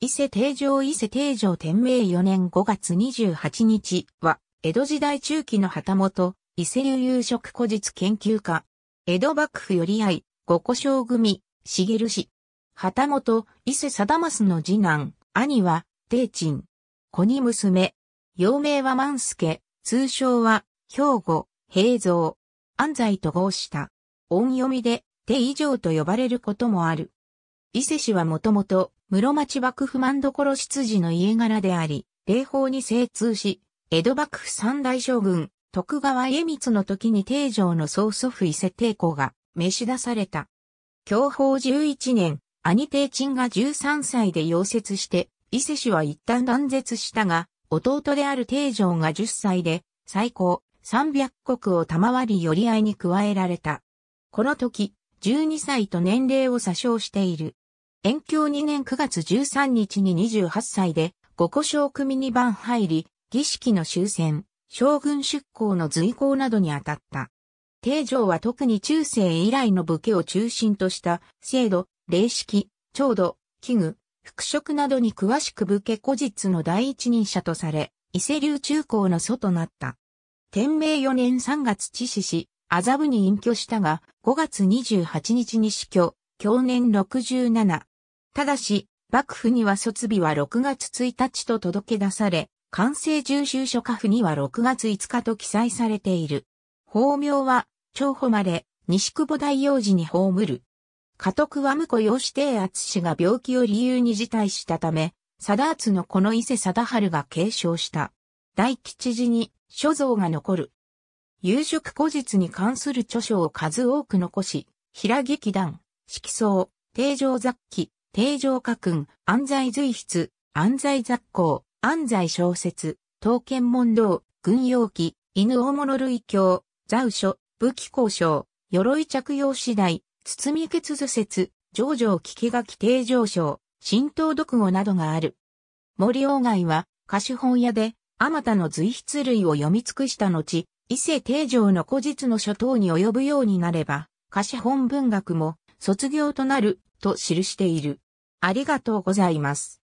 伊勢定城伊勢定城天明4年5月28日は、江戸時代中期の旗本、伊勢流有色古実研究家。江戸幕府寄りい、五古将組、茂氏。旗本、伊勢貞正の次男、兄は、定鎮。子に娘。幼名は万助、通称は、兵庫、平蔵。安西と合した。音読みで、手以上と呼ばれることもある。伊勢氏はもともと、室町幕府万所執事の家柄であり、霊法に精通し、江戸幕府三大将軍、徳川家光の時に定城の曽祖父伊勢帝子が召し出された。享保11年、兄帝鎮が13歳で溶接して、伊勢氏は一旦断絶したが、弟である定城が10歳で、最高300国を賜り寄り合いに加えられた。この時、12歳と年齢を詐称している。延教2年9月13日に28歳で、五個小組2番入り、儀式の終戦、将軍出向の随行などに当たった。定常は特に中世以来の武家を中心とした制度、礼式、調度、器具、服飾などに詳しく武家古実の第一人者とされ、伊勢流中高の祖となった。天明4年3月致死し、麻布に隠居したが、5月28日に死去、去年67。ただし、幕府には卒日は6月1日と届け出され、完成重修書家府には6月5日と記載されている。法名は、長保まれ、西久保大王寺に葬る。家督は婿養子定厚氏が病気を理由に辞退したため、貞厚のこの伊勢貞春が継承した。大吉寺に諸蔵が残る。夕食古日に関する著書を数多く残し、平劇団、色相、定常雑記、定常家訓、安在随筆、安在雑行、安在小説、刀剣問答、軍用機、犬大物類教、雑書、武器交渉、鎧着用次第、包み血図説、上場聞き書き定常賞、浸透読語などがある。森鴎外は、歌手本屋で、あまたの随筆類を読み尽くした後、伊勢定常の古実の書等に及ぶようになれば、歌手本文学も卒業となる、と記している。ありがとうございます。